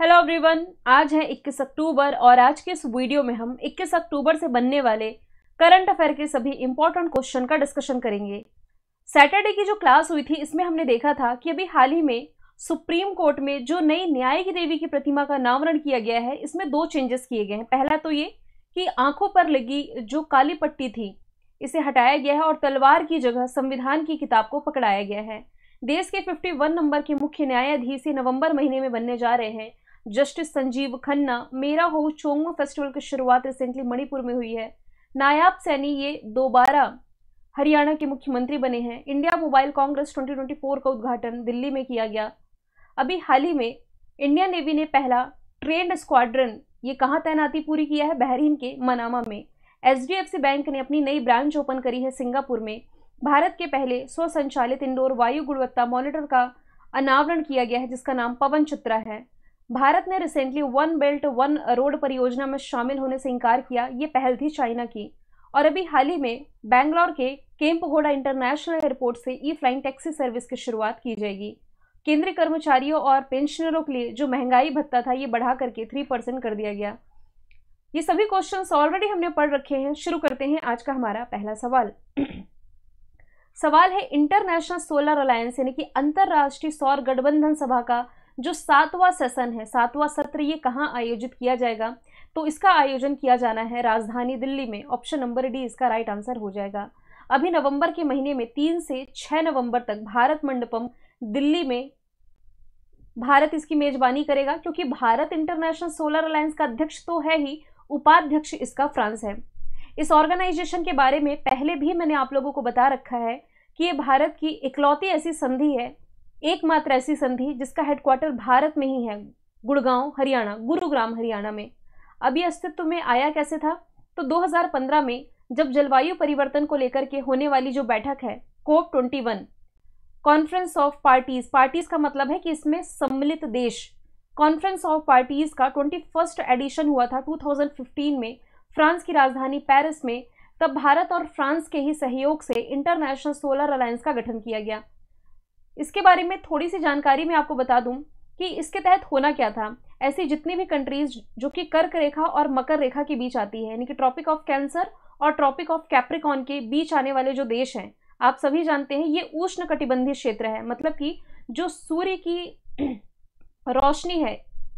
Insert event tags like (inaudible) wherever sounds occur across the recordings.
Hello everyone आज है 21 अक्टूबर और आज के इस वीडियो में हम 21 अक्टूबर से बनने वाले करंट अफेयर के सभी इंपॉर्टेंट क्वेश्चन का डिस्कशन करेंगे सैटरडे की जो क्लास हुई थी इसमें हमने देखा था कि अभी हाल ही में सुप्रीम कोर्ट में जो नई न्याय की देवी की प्रतिमा का नामकरण किया गया है इसमें दो चेंजेस किए गए हैं पहला तो ये कि आंखों पर लगी जो काली पट्टी थी इसे हटाया गया है और तलवार की जगह संविधान की किताब को पकड़ाया गया है देश के 51 नंबर के मुख्य न्यायाधीश नवंबर महीने में बनने जा रहे हैं जस्टिस संजीव खन्ना मेरा हो चोंगमो फेस्टिवल की शुरुआत रिसेंटली मणिपुर में हुई है नायाब सैनी ये दोबारा हरियाणा के मुख्यमंत्री बने हैं इंडिया मोबाइल कांग्रेस 2024 का उद्घाटन दिल्ली में किया गया अभी हाल ही में इंडियन नेवी ने पहला ट्रेंड स्क्वाड्रन ये कहाँ तैनाती पूरी किया है बहरीन के मनामा में एच बैंक ने अपनी नई ब्रांच ओपन करी है सिंगापुर में भारत के पहले स्वसंचालित इंडोर वायु गुणवत्ता मॉनिटर का अनावरण किया गया है जिसका नाम पवन चित्रा है भारत ने recently one belt one road परियोजना में शामिल होने से इनकार किया ये पहल थी चाइना की और अभी हाल ही में बैंगलोर के केम्पगोडा इंटरनेशनल एयरपोर्ट से ई फ्लाइंग टैक्सी सर्विस की शुरुआत की जाएगी केंद्रीय कर्मचारियों और पेंशनरों के लिए जो महंगाई भत्ता था ये बढ़ा करके थ्री परसेंट कर दिया गया ये सभी क्वेश्चंस ऑलरेडी हमने पढ़ रखे हैं शुरू करते हैं आज का हमारा पहला सवाल सवाल है इंटरनेशनल सोलर अलायंस यानी कि अंतर्राष्ट्रीय सौर गठबंधन सभा का जो सातवां सेशन है सातवां सत्र ये कहाँ आयोजित किया जाएगा तो इसका आयोजन किया जाना है राजधानी दिल्ली में ऑप्शन नंबर डी इसका राइट आंसर हो जाएगा अभी नवंबर के महीने में तीन से छः नवंबर तक भारत मंडपम दिल्ली में भारत इसकी मेजबानी करेगा क्योंकि भारत इंटरनेशनल सोलर अलायंस का अध्यक्ष तो है ही उपाध्यक्ष इसका फ्रांस है इस ऑर्गेनाइजेशन के बारे में पहले भी मैंने आप लोगों को बता रखा है कि ये भारत की इकलौती ऐसी संधि है एकमात्र ऐसी संधि जिसका हेडक्वार्टर भारत में ही है गुड़गांव हरियाणा गुरुग्राम हरियाणा में अभी अस्तित्व में आया कैसे था तो 2015 में जब जलवायु परिवर्तन को लेकर के होने वाली जो बैठक है COP 21 conference of parties parties का मतलब है कि इसमें सम्मिलित देश कॉन्फ्रेंस ऑफ पार्टीज का ट्वेंटी फर्स्ट एडिशन हुआ था 2015 में फ्रांस की राजधानी पेरिस में तब भारत और फ्रांस के ही सहयोग से इंटरनेशनल सोलर अलायंस का गठन किया गया इसके बारे में थोड़ी सी जानकारी मैं आपको बता दूं कि इसके तहत होना क्या था ऐसी जितनी भी कंट्रीज जो कि कर्क रेखा और मकर रेखा के बीच आती है यानी कि ट्रॉपिक ऑफ कैंसर और ट्रॉपिक ऑफ कैप्रिकॉन के बीच आने वाले जो देश हैं आप सभी जानते हैं ये उष्ण क्षेत्र है मतलब कि जो सूर्य की (clears throat) रोशनी है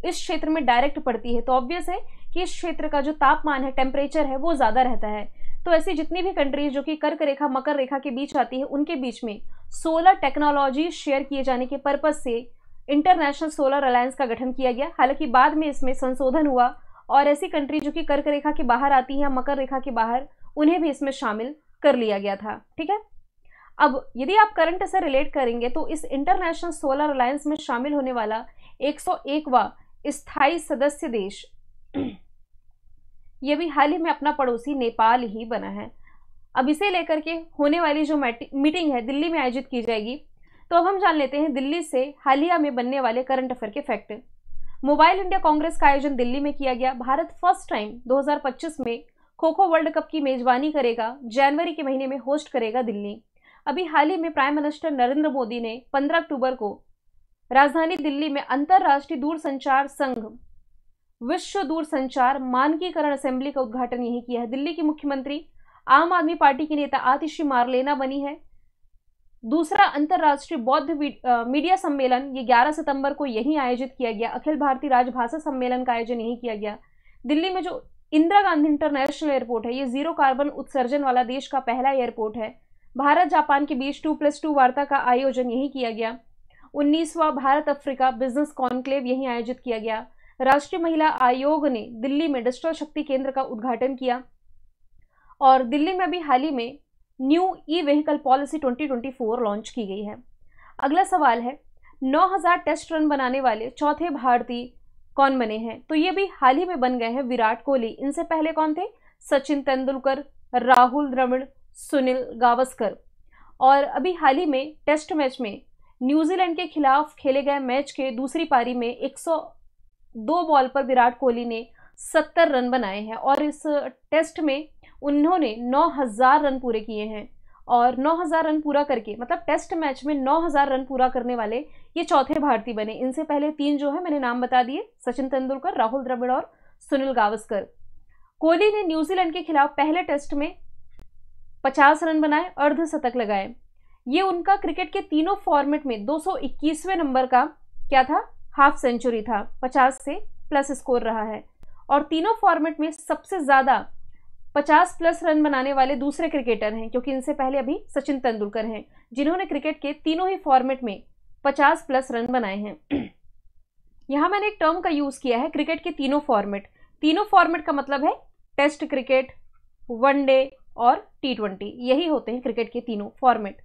इस क्षेत्र में डायरेक्ट पड़ती है तो ऑब्वियस है कि इस क्षेत्र का जो तापमान है टेम्परेचर है वो ज़्यादा रहता है तो ऐसी जितनी भी कंट्रीज जो कि कर्क रेखा मकर रेखा के बीच आती है उनके बीच में सोलर टेक्नोलॉजी शेयर किए जाने के पर्पज़ से इंटरनेशनल सोलर अलायंस का गठन किया गया हालांकि बाद में इसमें संशोधन हुआ और ऐसी कंट्री जो कि कर्क रेखा के बाहर आती है मकर रेखा के बाहर उन्हें भी इसमें शामिल कर लिया गया था ठीक है अब यदि आप करंट से रिलेट करेंगे तो इस इंटरनेशनल सोलर अलायंस में शामिल होने वाला 101वां स्थायी सदस्य देश ये भी हाल ही में अपना पड़ोसी नेपाल ही बना है अब इसे लेकर के होने वाली जो मीटिंग है दिल्ली में आयोजित की जाएगी तो अब हम जान लेते हैं दिल्ली से हालिया में बनने वाले करंट अफेयर के फैक्ट मोबाइल इंडिया कांग्रेस का आयोजन दिल्ली में किया गया भारत फर्स्ट टाइम 2025 में खो खो वर्ल्ड कप की मेजबानी करेगा जनवरी के महीने में होस्ट करेगा दिल्ली अभी हाल ही में प्राइम मिनिस्टर नरेंद्र मोदी ने 15 अक्टूबर को राजधानी दिल्ली में अंतर्राष्ट्रीय दूरसंचार संघ विश्व दूरसंचार मानकीकरण असेंबली का उद्घाटन यही किया है दिल्ली की मुख्यमंत्री आम आदमी पार्टी के नेता आतिशी मारलेना बनी है दूसरा अंतर्राष्ट्रीय बौद्ध मीडिया सम्मेलन ये 11 सितंबर को यहीं आयोजित किया गया अखिल भारतीय राजभाषा सम्मेलन का आयोजन यहीं किया गया दिल्ली में जो इंदिरा गांधी इंटरनेशनल एयरपोर्ट है ये जीरो कार्बन उत्सर्जन वाला देश का पहला एयरपोर्ट है भारत जापान के बीच टू प्लस टू वार्ता का आयोजन यहीं किया गया उन्नीसवा भारत अफ्रीका बिजनेस कॉन्क्लेव यहीं आयोजित किया गया राष्ट्रीय महिला आयोग ने दिल्ली में डिजिटल शक्ति केंद्र का उद्घाटन किया और दिल्ली में अभी हाल ही में new E vehicle policy 2024 launch की गई है अगला सवाल है 9000 टेस्ट रन बनाने वाले चौथे भारतीय कौन बने हैं तो ये भी हाल ही में बन गए हैं विराट कोहली इनसे पहले कौन थे सचिन तेंदुलकर राहुल द्रविड़ सुनील गावस्कर और अभी हाल ही में टेस्ट मैच में न्यूजीलैंड के खिलाफ खेले गए मैच के दूसरी पारी में एक दो बॉल पर विराट कोहली ने सत्तर रन बनाए हैं और इस टेस्ट में उन्होंने नौ हज़ार रन पूरे किए हैं और हज़ार रन पूरा करके मतलब टेस्ट मैच में हज़ार रन पूरा करने वाले ये चौथे भारतीय बने इनसे पहले तीन जो है मैंने नाम बता दिए सचिन तेंदुलकर राहुल द्रविड़ और सुनील गावस्कर कोहली ने न्यूजीलैंड के खिलाफ पहले टेस्ट में पचास रन बनाए अर्धशतक लगाए ये उनका क्रिकेट के तीनों फॉर्मेट में दो नंबर का क्या था हाफ सेंचुरी था पचास से प्लस स्कोर रहा है और तीनों फॉर्मेट में सबसे ज़्यादा पचास प्लस रन बनाने वाले दूसरे क्रिकेटर हैं क्योंकि इनसे पहले अभी सचिन तेंदुलकर हैं जिन्होंने क्रिकेट के तीनों ही फॉर्मेट में पचास प्लस रन बनाए हैं (clears throat) यहाँ मैंने एक टर्म का यूज़ किया है क्रिकेट के तीनों फॉर्मेट तीनों फॉर्मेट का मतलब है टेस्ट क्रिकेट वनडे और टी ट्वेंटी यही होते हैं क्रिकेट के तीनों फॉर्मेट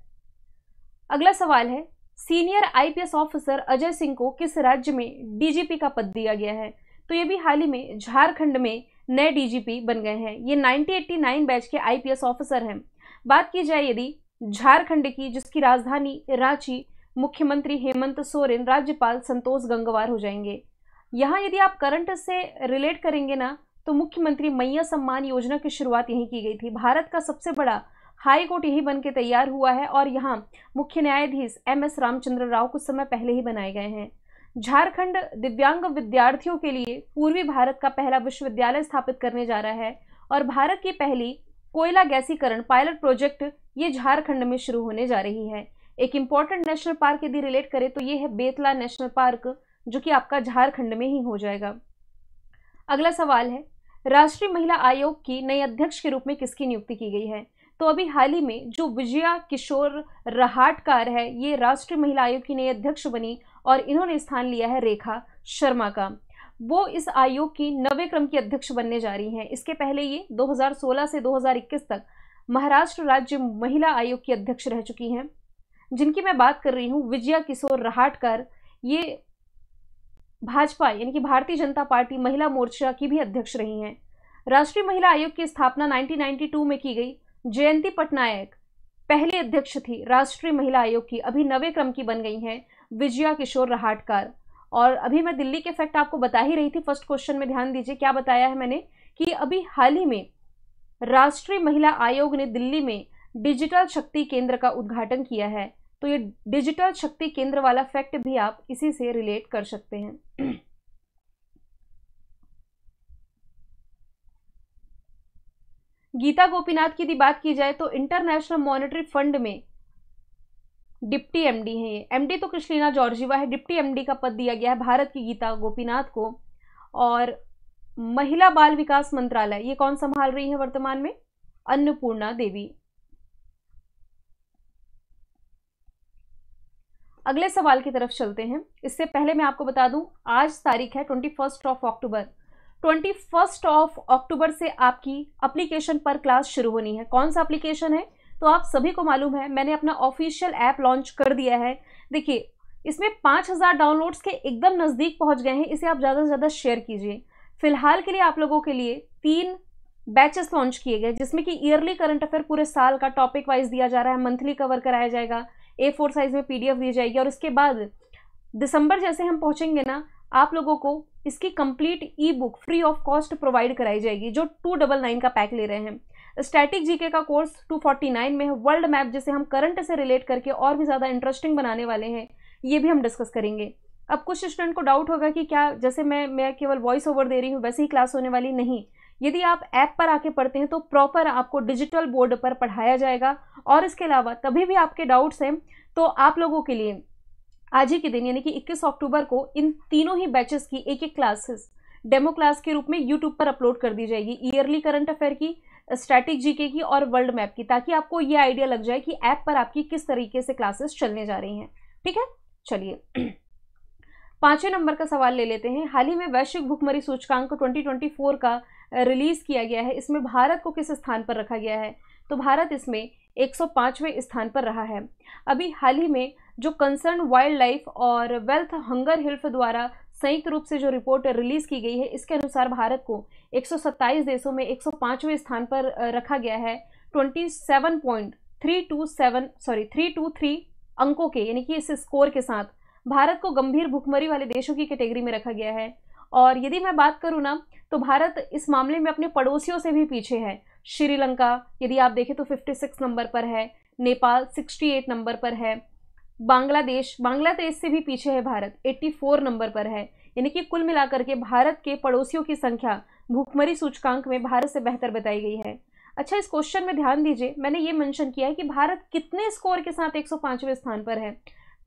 अगला सवाल है senior IPS officer Ajay Singh को किस राज्य में डीजीपी का पद दिया गया है तो ये भी हाल ही में झारखंड में नए डीजीपी बन गए हैं ये 1989 बैच के आईपीएस ऑफिसर हैं बात की जाए यदि झारखंड की जिसकी राजधानी रांची मुख्यमंत्री हेमंत सोरेन राज्यपाल संतोष गंगवार हो जाएंगे यहाँ यदि आप करंट से रिलेट करेंगे ना तो मुख्यमंत्री मैया सम्मान योजना की शुरुआत यहीं की गई थी भारत का सबसे बड़ा हाई कोर्ट यही बन के तैयार हुआ है और यहाँ मुख्य न्यायाधीश एम एस रामचंद्र राव कुछ समय पहले ही बनाए गए हैं झारखंड दिव्यांग विद्यार्थियों के लिए पूर्वी भारत का पहला विश्वविद्यालय स्थापित करने जा रहा है और भारत की पहली कोयला गैसीकरण पायलट प्रोजेक्ट ये झारखंड में शुरू होने जा रही है एक इम्पॉर्टेंट नेशनल पार्क यदि रिलेट करें तो ये है बेतला नेशनल पार्क जो कि आपका झारखंड में ही हो जाएगा अगला सवाल है राष्ट्रीय महिला आयोग की नई अध्यक्ष के रूप में किसकी नियुक्ति की गई है तो अभी हाल ही में जो विजया किशोर रहाटकार है ये राष्ट्रीय महिला आयोग की नई अध्यक्ष बनी और इन्होंने स्थान लिया है रेखा शर्मा का वो इस आयोग की नवे क्रम की अध्यक्ष बनने जा रही हैं इसके पहले ये 2016 से 2021 तक महाराष्ट्र राज्य महिला आयोग की अध्यक्ष रह चुकी हैं जिनकी मैं बात कर रही हूँ विजया किशोर रहाटकर ये भाजपा यानी कि भारतीय जनता पार्टी महिला मोर्चा की भी अध्यक्ष रही हैं राष्ट्रीय महिला आयोग की स्थापना 1992 में की गई जयंती पटनायक पहली अध्यक्ष थी राष्ट्रीय महिला आयोग की अभी नवे क्रम की बन गई हैं विजया किशोर रहाटकर और अभी मैं दिल्ली के फैक्ट आपको बता ही रही थी फर्स्ट क्वेश्चन में ध्यान दीजिए क्या बताया है मैंने कि अभी हाल ही में राष्ट्रीय महिला आयोग ने दिल्ली में डिजिटल शक्ति केंद्र का उद्घाटन किया है तो ये डिजिटल शक्ति केंद्र वाला फैक्ट भी आप इसी से रिलेट कर सकते हैं गीता गोपीनाथ की बात की जाए तो इंटरनेशनल मॉनिटरी फंड में डिप्टी एमडी हैं ये एमडी तो कृष्णीना जॉर्जीवा है डिप्टी एमडी का पद दिया गया है भारत की गीता गोपीनाथ को और महिला बाल विकास मंत्रालय ये कौन संभाल रही है वर्तमान में अन्नपूर्णा देवी अगले सवाल की तरफ चलते हैं इससे पहले मैं आपको बता दूं आज तारीख है twenty first of October twenty first of October से आपकी अप्लीकेशन पर क्लास शुरू होनी है कौन सा अप्लीकेशन है तो आप सभी को मालूम है मैंने अपना ऑफिशियल ऐप लॉन्च कर दिया है देखिए इसमें पाँच हज़ार डाउनलोड्स के एकदम नज़दीक पहुंच गए हैं इसे आप ज़्यादा से ज़्यादा शेयर कीजिए फिलहाल के लिए आप लोगों के लिए तीन बैचेस लॉन्च किए गए जिसमें कि ईयरली करंट अफेयर पूरे साल का टॉपिक वाइज दिया जा रहा है मंथली कवर कराया जाएगा ए फोर साइज में पी दी जाएगी और उसके बाद दिसंबर जैसे हम पहुँचेंगे ना आप लोगों को इसकी complete E book free of cost provide कराई जाएगी जो टू डबल नाइन का पैक ले रहे हैं स्टैटिक जीके का कोर्स टू फोर्टी नाइन में है वर्ल्ड मैप जिसे हम करंट से रिलेट करके और भी ज़्यादा इंटरेस्टिंग बनाने वाले हैं ये भी हम डिस्कस करेंगे अब कुछ स्टूडेंट को डाउट होगा कि क्या जैसे मैं मैं केवल वॉइस ओवर दे रही हूँ वैसे ही क्लास होने वाली नहीं यदि आप ऐप पर आके पढ़ते हैं तो प्रॉपर आपको डिजिटल बोर्ड पर पढ़ाया जाएगा और इसके अलावा कभी भी आपके डाउट्स हैं तो आप लोगों के लिए आज ही के दिन यानी कि 21 अक्टूबर को इन तीनों ही बैचेस की एक एक क्लासेस डेमो क्लास के रूप में यूट्यूब पर अपलोड कर दी जाएगी ईयरली करंट अफेयर की स्ट्रैटिक जीके की और वर्ल्ड मैप की ताकि आपको ये आइडिया लग जाए कि ऐप पर आपकी किस तरीके से क्लासेस चलने जा रही हैं ठीक है चलिए (clears throat) पांचवें नंबर का सवाल ले लेते हैं हाल ही में वैश्विक भुखमरी सूचकांक 2024 का रिलीज किया गया है इसमें भारत को किस स्थान पर रखा गया है तो भारत इसमें 105वें स्थान पर रहा है अभी हाल ही में जो कंसर्न वाइल्ड लाइफ और वेल्थ हंगर हिल्फ द्वारा संयुक्त रूप से जो रिपोर्ट रिलीज़ की गई है इसके अनुसार भारत को 127 देशों में 105वें स्थान पर रखा गया है 27.327 सॉरी 323 अंकों के यानी कि इस स्कोर के साथ भारत को गंभीर भुखमरी वाले देशों की कैटेगरी में रखा गया है और यदि मैं बात करूँ ना तो भारत इस मामले में अपने पड़ोसियों से भी पीछे है श्रीलंका यदि आप देखें तो 56 नंबर पर है नेपाल 68 नंबर पर है बांग्लादेश बांग्लादेश से भी पीछे है भारत 84 नंबर पर है यानी कि कुल मिलाकर के भारत के पड़ोसियों की संख्या भूखमरी सूचकांक में भारत से बेहतर बताई गई है अच्छा इस क्वेश्चन में ध्यान दीजिए मैंने ये मेंशन किया है कि भारत कितने स्कोर के साथ 105वें स्थान पर है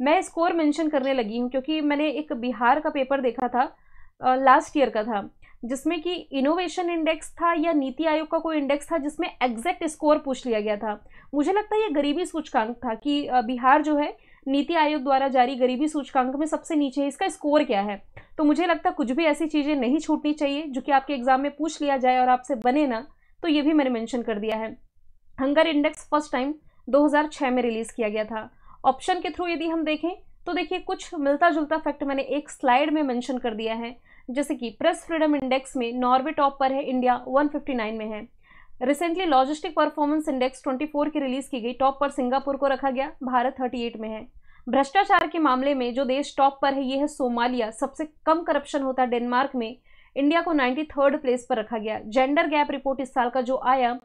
मैं स्कोर मेंशन करने लगी हूँ क्योंकि मैंने एक बिहार का पेपर देखा था लास्ट ईयर का था जिसमें कि इनोवेशन इंडेक्स था या नीति आयोग का कोई इंडेक्स था जिसमें एग्जैक्ट स्कोर पूछ लिया गया था मुझे लगता है ये गरीबी सूचकांक था कि बिहार जो है नीति आयोग द्वारा जारी गरीबी सूचकांक में सबसे नीचे है इसका स्कोर क्या है तो मुझे लगता है कुछ भी ऐसी चीज़ें नहीं छूटनी चाहिए जो कि आपके एग्जाम में पूछ लिया जाए और आपसे बने ना तो ये भी मैंने मैंशन कर दिया है हंगर इंडेक्स फर्स्ट टाइम दो में रिलीज़ किया गया था ऑप्शन के थ्रू यदि हम देखें तो देखिए कुछ मिलता जुलता फैक्ट मैंने एक स्लाइड में मेंशन कर दिया है जैसे कि प्रेस फ्रीडम इंडेक्स में नॉर्वे टॉप पर है इंडिया 159 में है रिसेंटली लॉजिस्टिक परफॉर्मेंस इंडेक्स 24 की रिलीज की गई टॉप पर सिंगापुर को रखा गया भारत 38 में है भ्रष्टाचार के मामले में जो देश टॉप पर है ये है सोमालिया सबसे कम करप्शन होता है डेनमार्क में इंडिया को नाइन्टी प्लेस पर रखा गया जेंडर गैप रिपोर्ट इस साल का जो आया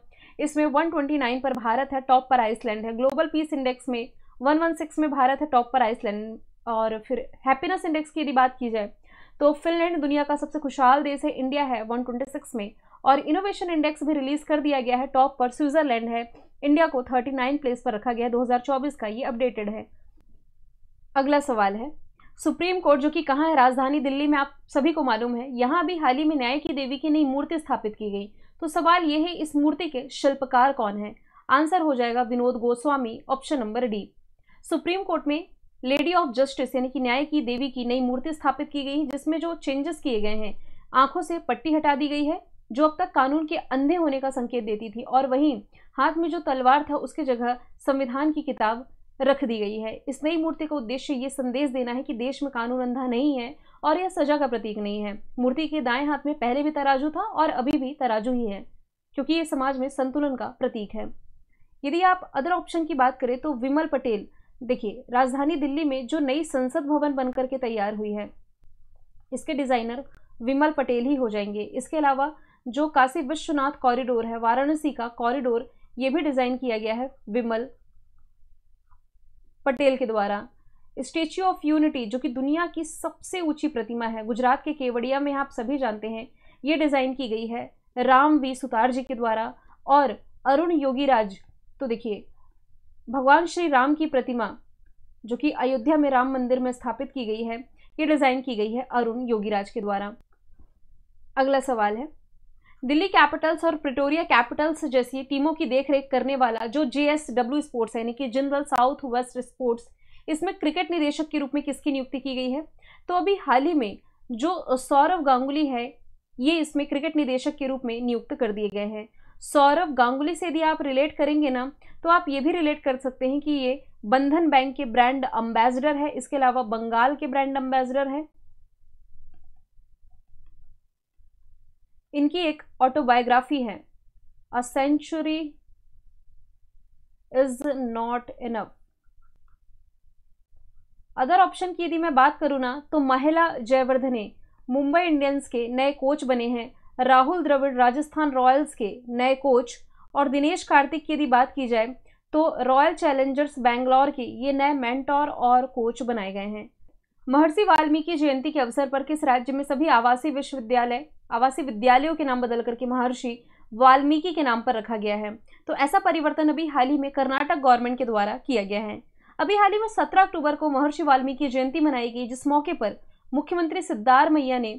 इसमें 129 पर भारत है टॉप पर आइसलैंड है ग्लोबल पीस इंडेक्स में 116 में भारत है टॉप पर आइसलैंड और फिर हैप्पीनेस इंडेक्स की यदि बात की जाए तो फिनलैंड दुनिया का सबसे खुशहाल देश है इंडिया है 126 में और इनोवेशन इंडेक्स भी रिलीज कर दिया गया है टॉप पर स्विट्जरलैंड है इंडिया को 39 प्लेस पर रखा गया है 2024 का ये अपडेटेड है अगला सवाल है सुप्रीम कोर्ट जो कि कहाँ है राजधानी दिल्ली में आप सभी को मालूम है यहाँ भी हाल ही में न्याय की देवी की नई मूर्ति स्थापित की गई तो सवाल ये है इस मूर्ति के शिल्पकार कौन है आंसर हो जाएगा Vinod Goswami option number D supreme court में लेडी ऑफ जस्टिस यानी कि न्याय की देवी की नई मूर्ति स्थापित की गई जिसमें जो चेंजेस किए गए हैं आंखों से पट्टी हटा दी गई है जो अब तक कानून के अंधे होने का संकेत देती थी और वहीं हाथ में जो तलवार था उसके जगह संविधान की किताब रख दी गई है इस नई मूर्ति का उद्देश्य ये संदेश देना है कि देश में कानून अंधा नहीं है और यह सजा का प्रतीक नहीं है मूर्ति के दाएं हाथ में पहले भी तराजू था और अभी भी तराजू ही है क्योंकि ये समाज में संतुलन का प्रतीक है यदि आप अदर ऑप्शन की बात करें तो विमल पटेल देखिए राजधानी दिल्ली में जो नई संसद भवन बनकर के तैयार हुई है इसके डिजाइनर विमल पटेल ही हो जाएंगे इसके अलावा जो काशी विश्वनाथ कॉरिडोर है वाराणसी का कॉरिडोर ये भी डिज़ाइन किया गया है विमल पटेल के द्वारा स्टेच्यू ऑफ यूनिटी जो कि दुनिया की सबसे ऊंची प्रतिमा है गुजरात के केवड़िया में आप सभी जानते हैं ये डिज़ाइन की गई है राम वी सुतार जी के द्वारा और अरुण योगीराज तो देखिए भगवान श्री राम की प्रतिमा जो कि अयोध्या में राम मंदिर में स्थापित की गई है ये डिज़ाइन की गई है अरुण योगीराज के द्वारा अगला सवाल है दिल्ली कैपिटल्स और प्रिटोरिया कैपिटल्स जैसी टीमों की देखरेख करने वाला जो जेएसडब्ल्यू स्पोर्ट्स यानी कि जनरल साउथ वेस्ट स्पोर्ट्स इसमें क्रिकेट निदेशक के रूप में किसकी नियुक्ति की गई है तो अभी हाल ही में जो सौरव गांगुली है ये इसमें क्रिकेट निदेशक के रूप में नियुक्त कर दिए गए हैं सौरव गांगुली से यदि आप रिलेट करेंगे ना तो आप ये भी रिलेट कर सकते हैं कि ये बंधन बैंक के ब्रांड अम्बेसडर है इसके अलावा बंगाल के ब्रांड अम्बेसडर है इनकी एक ऑटोबायोग्राफी है a century is not enough other option की यदि मैं बात करूँ ना तो महिला जयवर्धने मुंबई इंडियंस के नए कोच बने हैं राहुल द्रविड़ राजस्थान रॉयल्स के नए कोच और दिनेश कार्तिक की यदि बात की जाए तो रॉयल चैलेंजर्स बैंगलोर के ये नए मेंटोर और कोच बनाए गए हैं महर्षि वाल्मीकि जयंती के अवसर पर किस राज्य में सभी आवासीय विश्वविद्यालय आवासीय विद्यालयों के नाम बदल करके महर्षि वाल्मीकि के नाम पर रखा गया है तो ऐसा परिवर्तन अभी हाल ही में कर्नाटक गवर्नमेंट के द्वारा किया गया है अभी हाल ही में सत्रह अक्टूबर को महर्षि वाल्मीकि जयंती मनाई गई जिस मौके पर मुख्यमंत्री सिद्धार मैया ने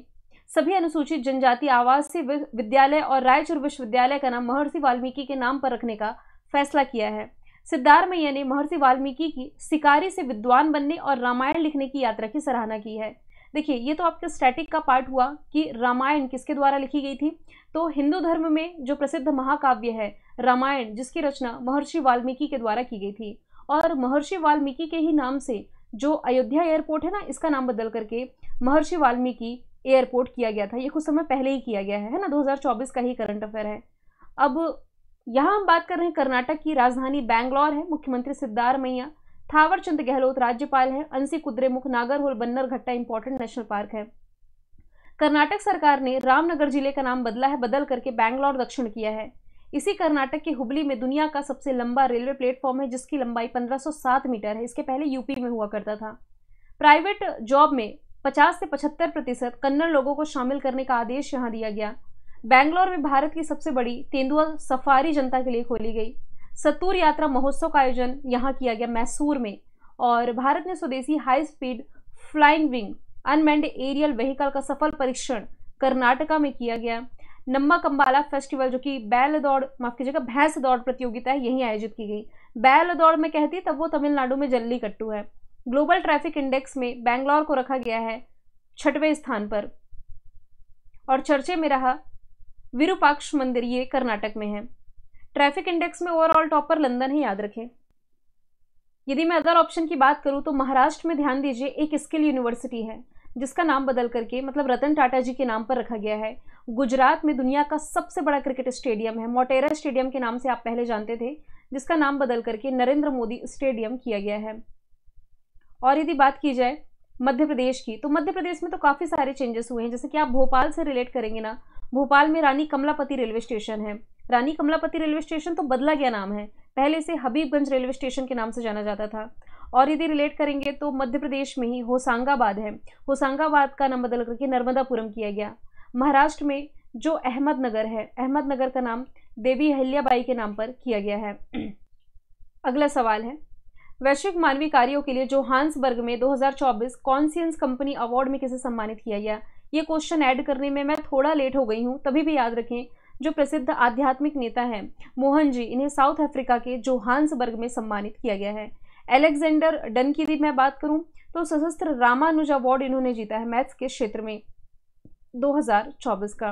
सभी अनुसूचित जनजाति आवासीय विद्यालय और रायचूर विश्वविद्यालय का नाम महर्षि वाल्मीकि के नाम पर रखने का फैसला किया है सिद्धार मैया ने महर्षि वाल्मीकि की शिकारी से विद्वान बनने और रामायण लिखने की यात्रा की सराहना की है देखिए ये तो आपका स्टैटिक का पार्ट हुआ कि रामायण किसके द्वारा लिखी गई थी तो हिंदू धर्म में जो प्रसिद्ध महाकाव्य है रामायण जिसकी रचना महर्षि वाल्मीकि के द्वारा की गई थी और महर्षि वाल्मीकि के ही नाम से जो अयोध्या एयरपोर्ट है ना इसका नाम बदल करके महर्षि वाल्मीकि एयरपोर्ट किया गया था ये कुछ समय पहले ही किया गया है, ना दो का ही करंट अफेयर है अब यहाँ हम बात कर रहे हैं कर्नाटक की राजधानी बैंगलोर है मुख्यमंत्री मैया थावरचंद गहलोत राज्यपाल हैं Anshi Kudremukh Nagarhole Bannerghatta important national park है कर्नाटक सरकार ने रामनगर जिले का नाम बदला है बदल करके बैंगलोर दक्षिण किया है इसी कर्नाटक के हुबली में दुनिया का सबसे लंबा रेलवे प्लेटफॉर्म है जिसकी लंबाई 1507 मीटर है इसके पहले यूपी में हुआ करता था प्राइवेट जॉब में 50 से 75 प्रतिशत कन्नड़ लोगों को शामिल करने का आदेश यहाँ दिया गया बैंगलोर में भारत की सबसे बड़ी तेंदुआ सफारी जनता के लिए खोली गई सत्तूर यात्रा महोत्सव का आयोजन यहाँ किया गया मैसूर में और भारत ने स्वदेशी high speed flying wing unmanned aerial vehicle का सफल परीक्षण कर्नाटका में किया गया नम्मा कम्बाला फेस्टिवल जो कि बैल दौड़ माफ कीजिएगा भैंस दौड़ प्रतियोगिता है यहीं आयोजित की गई बैल दौड़ में कहती तब वो तमिलनाडु में जल्दी कट्टू है ग्लोबल ट्रैफिक इंडेक्स में बैंगलोर को रखा गया है छठवें स्थान पर और चर्चे में रहा विरूपाक्ष मंदिर ये कर्नाटक में है ट्रैफिक इंडेक्स में ओवरऑल टॉपर लंदन है याद रखें यदि मैं अदर ऑप्शन की बात करूँ तो महाराष्ट्र में ध्यान दीजिए एक स्किल यूनिवर्सिटी है जिसका नाम बदल करके मतलब रतन टाटा जी के नाम पर रखा गया है गुजरात में दुनिया का सबसे बड़ा क्रिकेट स्टेडियम है मोटेरा स्टेडियम के नाम से आप पहले जानते थे जिसका नाम बदल करके नरेंद्र मोदी स्टेडियम किया गया है और यदि बात की जाए मध्य प्रदेश की तो मध्य प्रदेश में तो काफ़ी सारे चेंजेस हुए हैं जैसे कि आप भोपाल से रिलेट करेंगे ना भोपाल में रानी कमलापति रेलवे स्टेशन है रानी कमलापति रेलवे स्टेशन तो बदला गया नाम है पहले से हबीबगंज रेलवे स्टेशन के नाम से जाना जाता था और यदि रिलेट करेंगे तो मध्य प्रदेश में ही होसांगाबाद है होसांगाबाद का नाम बदल करके नर्मदापुरम किया गया महाराष्ट्र में जो अहमदनगर है अहमदनगर का नाम देवी अहल्याबाई के नाम पर किया गया है (clears throat) अगला सवाल है वैश्विक मानवीय कार्यों के लिए जो हांसबर्ग में 2024 कॉन्सियंस कंपनी अवार्ड में किसे सम्मानित किया गया ये क्वेश्चन ऐड करने में मैं थोड़ा लेट हो गई हूँ तभी भी याद रखें जो प्रसिद्ध आध्यात्मिक नेता हैं मोहन जी इन्हें साउथ अफ्रीका के जोहान्सबर्ग में सम्मानित किया गया है एलेक्जेंडर डन की भी मैं बात करूं तो सशस्त्र रामानुज अवार्ड इन्होंने जीता है मैथ्स के क्षेत्र में 2024 का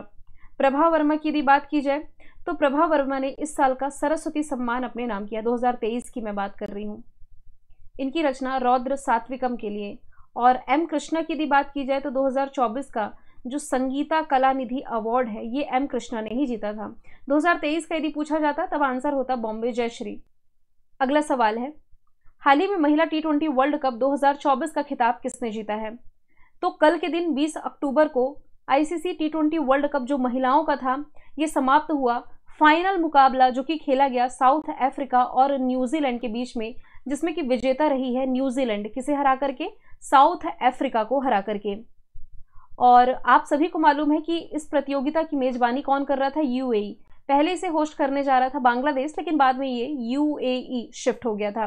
प्रभा वर्मा की भी बात की जाए तो प्रभा वर्मा ने इस साल का सरस्वती सम्मान अपने नाम किया 2023 की मैं बात कर रही हूँ इनकी रचना रौद्र सात्विकम के लिए और एम कृष्णा की भी बात की जाए तो 2024 का जो संगीता कला निधि अवार्ड है ये एम कृष्णा ने ही जीता था 2023 का यदि पूछा जाता तब आंसर होता बॉम्बे जयश्री अगला सवाल है हाल ही में महिला टी ट्वेंटी वर्ल्ड कप 2024 का खिताब किसने जीता है तो कल के दिन 20 अक्टूबर को ICC T twenty world cup जो महिलाओं का था ये समाप्त हुआ फाइनल मुकाबला जो कि खेला गया साउथ अफ्रीका और न्यूजीलैंड के बीच में जिसमें कि विजेता रही है न्यूजीलैंड किसे हरा करके साउथ अफ्रीका को हरा करके और आप सभी को मालूम है कि इस प्रतियोगिता की मेज़बानी कौन कर रहा था यू e। पहले इसे होस्ट करने जा रहा था बांग्लादेश लेकिन बाद में ये यू शिफ्ट e हो गया था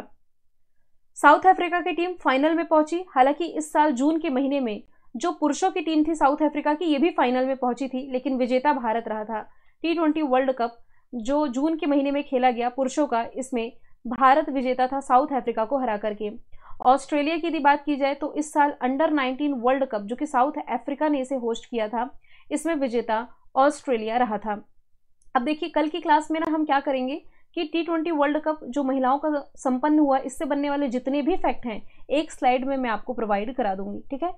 साउथ अफ्रीका की टीम फाइनल में पहुंची हालांकि इस साल जून के महीने में जो पुरुषों की टीम थी साउथ अफ्रीका की ये भी फाइनल में पहुंची थी लेकिन विजेता भारत रहा था टी ट्वेंटी वर्ल्ड कप जो जून के महीने में खेला गया पुरुषों का इसमें भारत विजेता था साउथ अफ्रीका को हरा करके ऑस्ट्रेलिया की यदि बात की जाए तो इस साल अंडर 19 वर्ल्ड कप जो कि साउथ अफ्रीका ने इसे होस्ट किया था इसमें विजेता ऑस्ट्रेलिया रहा था अब देखिए कल की क्लास में ना हम क्या करेंगे कि टी ट्वेंटी वर्ल्ड कप जो महिलाओं का संपन्न हुआ इससे बनने वाले जितने भी फैक्ट हैं एक स्लाइड में मैं आपको प्रोवाइड करा दूंगी ठीक है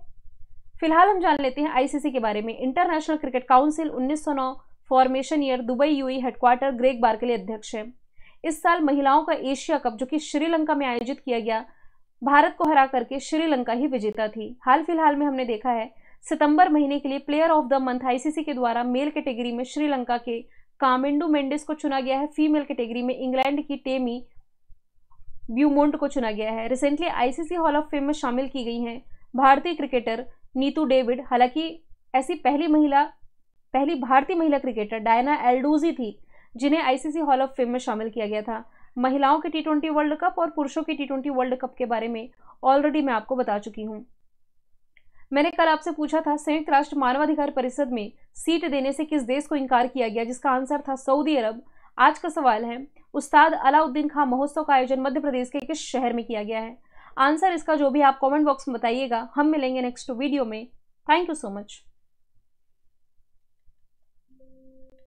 फिलहाल हम जान लेते हैं आईसीसी के बारे में इंटरनेशनल क्रिकेट काउंसिल उन्नीस formation year Dubai UAE headquarter Greg लिए अध्यक्ष है इस साल महिलाओं का एशिया कप जो कि श्रीलंका में आयोजित किया गया भारत को हरा करके श्रीलंका ही विजेता थी हाल फिलहाल में हमने देखा है सितंबर महीने के लिए player of the month ICC के द्वारा मेल कैटेगरी में श्रीलंका के कामेंडू मेंडिस को चुना गया है फीमेल कैटेगरी में इंग्लैंड की टेमी ब्यूमोंट को चुना गया है recently ICC hall of fame में शामिल की गई हैं भारतीय क्रिकेटर नीतू डेविड हालांकि ऐसी पहली महिला पहली भारतीय महिला क्रिकेटर डायना एल्डूजी थी जिन्हें आईसीसी हॉल ऑफ फेम में शामिल किया गया था महिलाओं के टी ट्वेंटी वर्ल्ड कप और पुरुषों के टी ट्वेंटी वर्ल्ड कप के बारे में ऑलरेडी मैं आपको बता चुकी हूँ मैंने कल आपसे पूछा था संयुक्त राष्ट्र मानवाधिकार परिषद में सीट देने से किस देश को इनकार किया गया जिसका आंसर था सऊदी अरब आज का सवाल है उस्ताद अलाउद्दीन खां महोत्सव का आयोजन मध्य प्रदेश के किस शहर में किया गया है आंसर इसका जो भी आप कमेंट बॉक्स में बताइएगा हम मिलेंगे नेक्स्ट वीडियो में थैंक यू सो मच